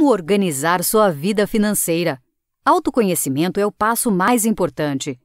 como organizar sua vida financeira. Autoconhecimento é o passo mais importante.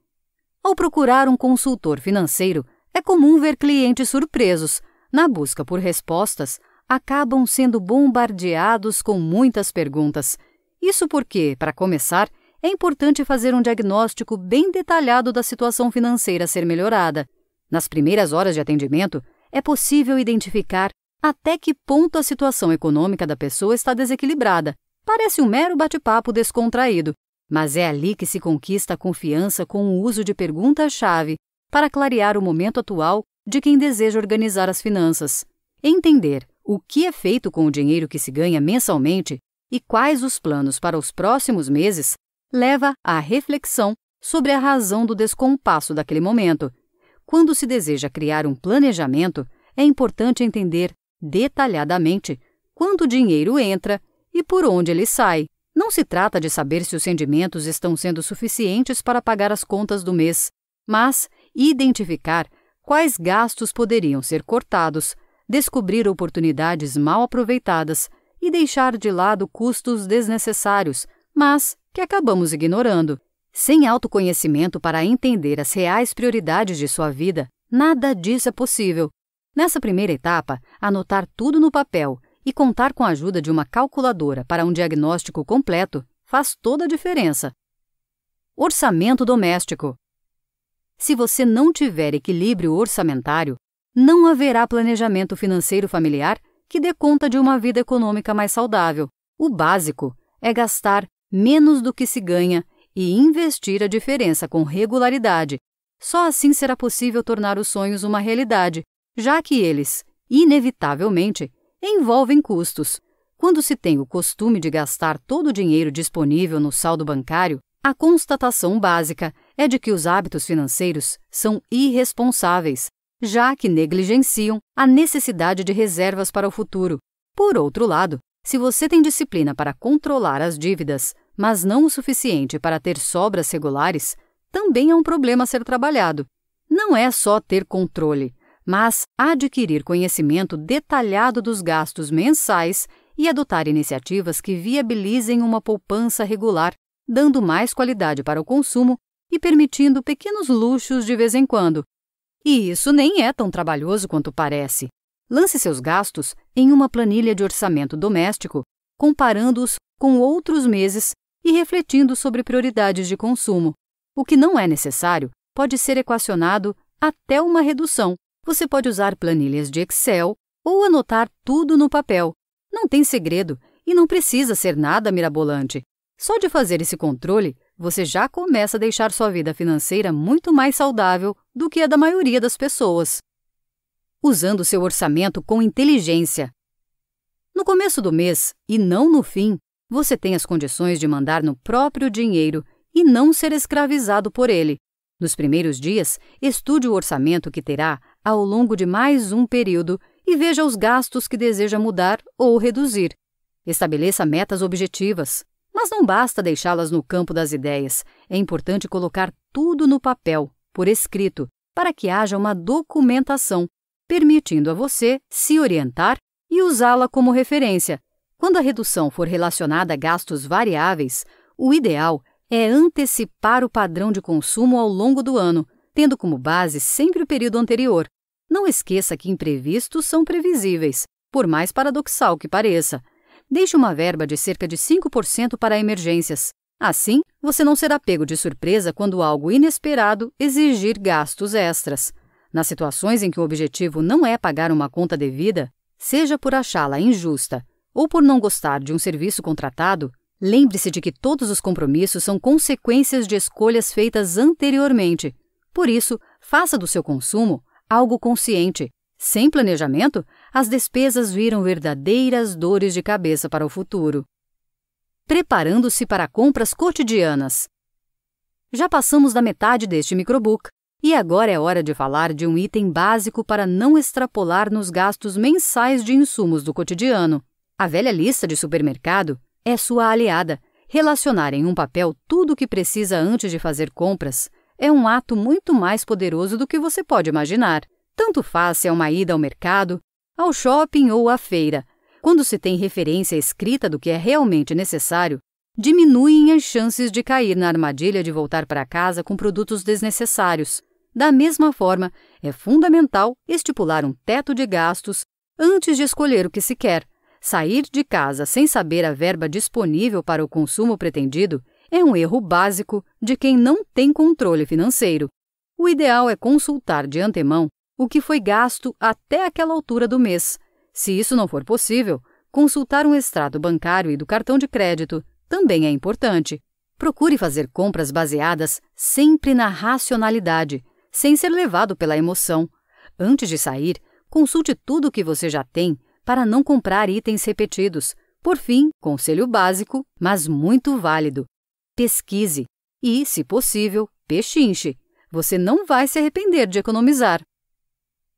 Ao procurar um consultor financeiro, é comum ver clientes surpresos. Na busca por respostas, acabam sendo bombardeados com muitas perguntas. Isso porque, para começar, é importante fazer um diagnóstico bem detalhado da situação financeira a ser melhorada. Nas primeiras horas de atendimento, é possível identificar até que ponto a situação econômica da pessoa está desequilibrada. Parece um mero bate-papo descontraído, mas é ali que se conquista a confiança com o uso de perguntas-chave para clarear o momento atual de quem deseja organizar as finanças. Entender o que é feito com o dinheiro que se ganha mensalmente e quais os planos para os próximos meses leva à reflexão sobre a razão do descompasso daquele momento. Quando se deseja criar um planejamento, é importante entender detalhadamente quanto dinheiro entra e por onde ele sai. Não se trata de saber se os rendimentos estão sendo suficientes para pagar as contas do mês, mas identificar quais gastos poderiam ser cortados, descobrir oportunidades mal aproveitadas e deixar de lado custos desnecessários, mas que acabamos ignorando. Sem autoconhecimento para entender as reais prioridades de sua vida, nada disso é possível. Nessa primeira etapa, anotar tudo no papel e contar com a ajuda de uma calculadora para um diagnóstico completo faz toda a diferença. Orçamento doméstico. Se você não tiver equilíbrio orçamentário, não haverá planejamento financeiro familiar que dê conta de uma vida econômica mais saudável. O básico é gastar menos do que se ganha e investir a diferença com regularidade. Só assim será possível tornar os sonhos uma realidade já que eles, inevitavelmente, envolvem custos. Quando se tem o costume de gastar todo o dinheiro disponível no saldo bancário, a constatação básica é de que os hábitos financeiros são irresponsáveis, já que negligenciam a necessidade de reservas para o futuro. Por outro lado, se você tem disciplina para controlar as dívidas, mas não o suficiente para ter sobras regulares, também é um problema a ser trabalhado. Não é só ter controle, mas adquirir conhecimento detalhado dos gastos mensais e adotar iniciativas que viabilizem uma poupança regular, dando mais qualidade para o consumo e permitindo pequenos luxos de vez em quando. E isso nem é tão trabalhoso quanto parece. Lance seus gastos em uma planilha de orçamento doméstico, comparando-os com outros meses e refletindo sobre prioridades de consumo. O que não é necessário pode ser equacionado até uma redução, você pode usar planilhas de Excel ou anotar tudo no papel. Não tem segredo e não precisa ser nada mirabolante. Só de fazer esse controle, você já começa a deixar sua vida financeira muito mais saudável do que a da maioria das pessoas. Usando seu orçamento com inteligência. No começo do mês, e não no fim, você tem as condições de mandar no próprio dinheiro e não ser escravizado por ele. Nos primeiros dias, estude o orçamento que terá ao longo de mais um período e veja os gastos que deseja mudar ou reduzir. Estabeleça metas objetivas, mas não basta deixá-las no campo das ideias, é importante colocar tudo no papel, por escrito, para que haja uma documentação, permitindo a você se orientar e usá-la como referência. Quando a redução for relacionada a gastos variáveis, o ideal é antecipar o padrão de consumo ao longo do ano, tendo como base sempre o período anterior. Não esqueça que imprevistos são previsíveis, por mais paradoxal que pareça. Deixe uma verba de cerca de 5% para emergências. Assim, você não será pego de surpresa quando algo inesperado exigir gastos extras. Nas situações em que o objetivo não é pagar uma conta devida, seja por achá-la injusta ou por não gostar de um serviço contratado, lembre-se de que todos os compromissos são consequências de escolhas feitas anteriormente, por isso, faça do seu consumo algo consciente. Sem planejamento, as despesas viram verdadeiras dores de cabeça para o futuro. Preparando-se para compras cotidianas. Já passamos da metade deste microbook e agora é hora de falar de um item básico para não extrapolar nos gastos mensais de insumos do cotidiano. A velha lista de supermercado é sua aliada relacionar em um papel tudo o que precisa antes de fazer compras é um ato muito mais poderoso do que você pode imaginar. Tanto faz se é uma ida ao mercado, ao shopping ou à feira. Quando se tem referência escrita do que é realmente necessário, diminuem as chances de cair na armadilha de voltar para casa com produtos desnecessários. Da mesma forma, é fundamental estipular um teto de gastos antes de escolher o que se quer. Sair de casa sem saber a verba disponível para o consumo pretendido é um erro básico de quem não tem controle financeiro. O ideal é consultar de antemão o que foi gasto até aquela altura do mês. Se isso não for possível, consultar um extrato bancário e do cartão de crédito também é importante. Procure fazer compras baseadas sempre na racionalidade, sem ser levado pela emoção. Antes de sair, consulte tudo o que você já tem para não comprar itens repetidos. Por fim, conselho básico, mas muito válido: pesquise e, se possível, pechinche. Você não vai se arrepender de economizar.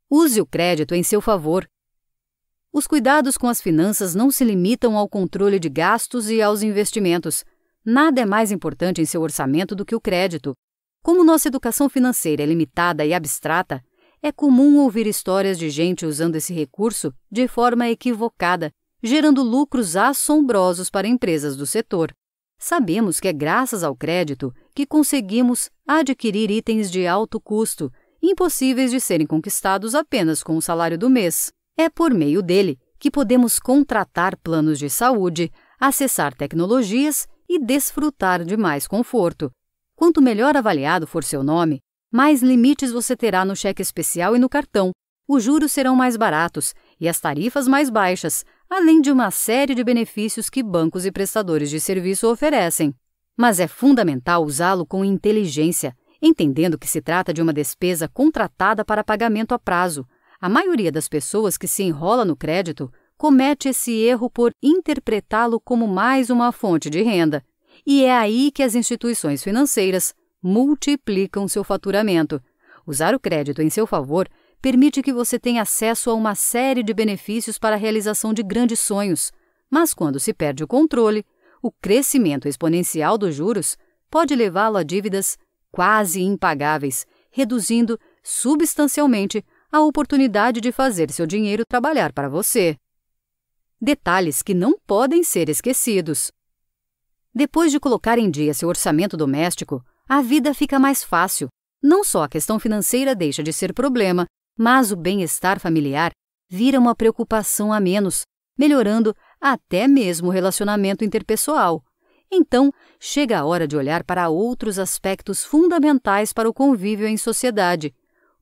Use o crédito em seu favor. Os cuidados com as finanças não se limitam ao controle de gastos e aos investimentos. Nada é mais importante em seu orçamento do que o crédito. Como nossa educação financeira é limitada e abstrata, é comum ouvir histórias de gente usando esse recurso de forma equivocada, gerando lucros assombrosos para empresas do setor. Sabemos que é graças ao crédito que conseguimos adquirir itens de alto custo, impossíveis de serem conquistados apenas com o salário do mês. É por meio dele que podemos contratar planos de saúde, acessar tecnologias e desfrutar de mais conforto. Quanto melhor avaliado for seu nome, mais limites você terá no cheque especial e no cartão. Os juros serão mais baratos e as tarifas mais baixas, além de uma série de benefícios que bancos e prestadores de serviço oferecem. Mas é fundamental usá-lo com inteligência, entendendo que se trata de uma despesa contratada para pagamento a prazo. A maioria das pessoas que se enrola no crédito comete esse erro por interpretá-lo como mais uma fonte de renda. E é aí que as instituições financeiras multiplicam seu faturamento. Usar o crédito em seu favor permite que você tenha acesso a uma série de benefícios para a realização de grandes sonhos. Mas quando se perde o controle, o crescimento exponencial dos juros pode levá-lo a dívidas quase impagáveis, reduzindo substancialmente a oportunidade de fazer seu dinheiro trabalhar para você. Detalhes que não podem ser esquecidos. Depois de colocar em dia seu orçamento doméstico, a vida fica mais fácil. Não só a questão financeira deixa de ser problema, mas o bem-estar familiar vira uma preocupação a menos, melhorando até mesmo o relacionamento interpessoal. Então, chega a hora de olhar para outros aspectos fundamentais para o convívio em sociedade.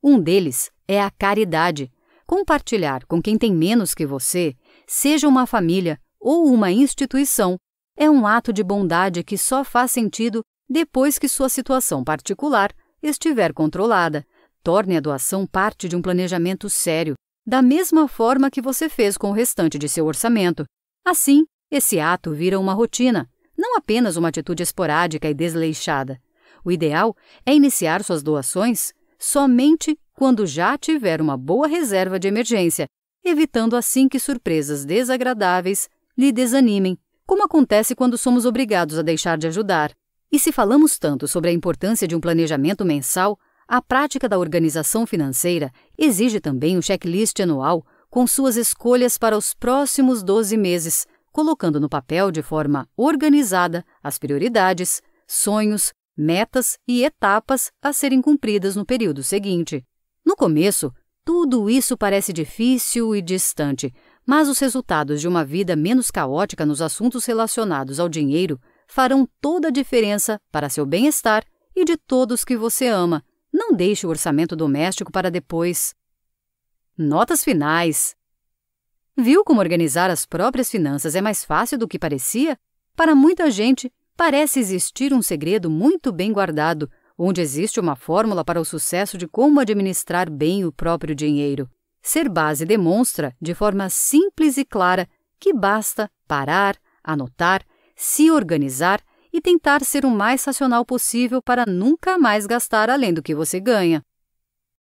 Um deles é a caridade. Compartilhar com quem tem menos que você, seja uma família ou uma instituição, é um ato de bondade que só faz sentido depois que sua situação particular estiver controlada. Torne a doação parte de um planejamento sério, da mesma forma que você fez com o restante de seu orçamento. Assim, esse ato vira uma rotina, não apenas uma atitude esporádica e desleixada. O ideal é iniciar suas doações somente quando já tiver uma boa reserva de emergência, evitando assim que surpresas desagradáveis lhe desanimem, como acontece quando somos obrigados a deixar de ajudar. E se falamos tanto sobre a importância de um planejamento mensal, a prática da organização financeira exige também um checklist anual com suas escolhas para os próximos 12 meses, colocando no papel de forma organizada as prioridades, sonhos, metas e etapas a serem cumpridas no período seguinte. No começo, tudo isso parece difícil e distante, mas os resultados de uma vida menos caótica nos assuntos relacionados ao dinheiro farão toda a diferença para seu bem-estar e de todos que você ama, não deixe o orçamento doméstico para depois. Notas finais. Viu como organizar as próprias finanças é mais fácil do que parecia? Para muita gente, parece existir um segredo muito bem guardado, onde existe uma fórmula para o sucesso de como administrar bem o próprio dinheiro. Ser base demonstra, de forma simples e clara, que basta parar, anotar, se organizar e tentar ser o mais racional possível para nunca mais gastar além do que você ganha.